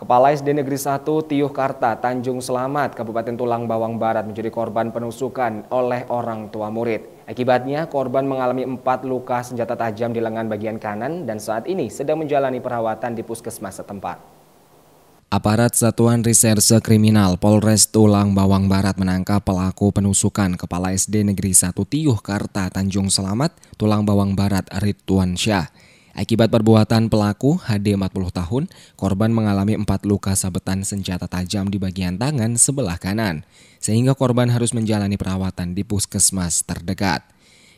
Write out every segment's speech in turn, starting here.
Kepala SD Negeri 1 Tiuh Karta, Tanjung Selamat, Kabupaten Tulang Bawang Barat menjadi korban penusukan oleh orang tua murid. Akibatnya korban mengalami empat luka senjata tajam di lengan bagian kanan dan saat ini sedang menjalani perawatan di puskesmas setempat. Aparat Satuan Reserse Kriminal Polres Tulang Bawang Barat menangkap pelaku penusukan Kepala SD Negeri 1 Tiuh Karta Tanjung Selamat, Tulang Bawang Barat Ridwan Syah. Akibat perbuatan pelaku HD 40 tahun, korban mengalami empat luka sabetan senjata tajam di bagian tangan sebelah kanan, sehingga korban harus menjalani perawatan di puskesmas terdekat.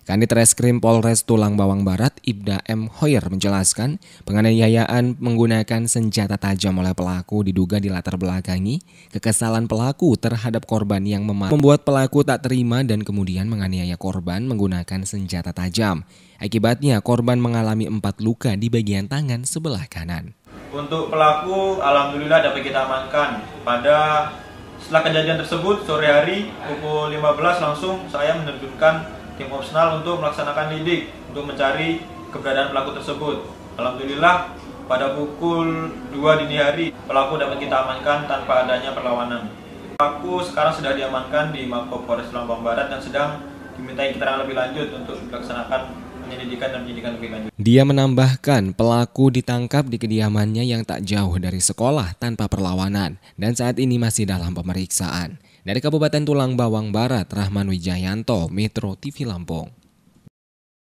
Kanit Reskrim Polres Tulang Bawang Barat, Ibda M. Hoyer menjelaskan penganiayaan menggunakan senjata tajam oleh pelaku diduga dilatar belakangi kekesalan pelaku terhadap korban yang membuat pelaku tak terima dan kemudian menganiaya korban menggunakan senjata tajam. Akibatnya korban mengalami empat luka di bagian tangan sebelah kanan. Untuk pelaku, alhamdulillah dapat kita amankan pada setelah kejadian tersebut sore hari pukul 15 langsung saya menerjunkan tim opsional untuk melaksanakan lidik untuk mencari keberadaan pelaku tersebut. Alhamdulillah, pada pukul 2 dini hari pelaku dapat kita amankan tanpa adanya perlawanan. Pelaku sekarang sudah diamankan di Mako Polres Lampung Barat dan sedang dimintai keterangan lebih lanjut untuk dilaksanakan penyelidikan dan penyelidikan lebih lanjut. Dia menambahkan pelaku ditangkap di kediamannya yang tak jauh dari sekolah tanpa perlawanan dan saat ini masih dalam pemeriksaan. Dari Kabupaten Tulang Bawang Barat, Rahman Wijayanto, Metro TV Lampung.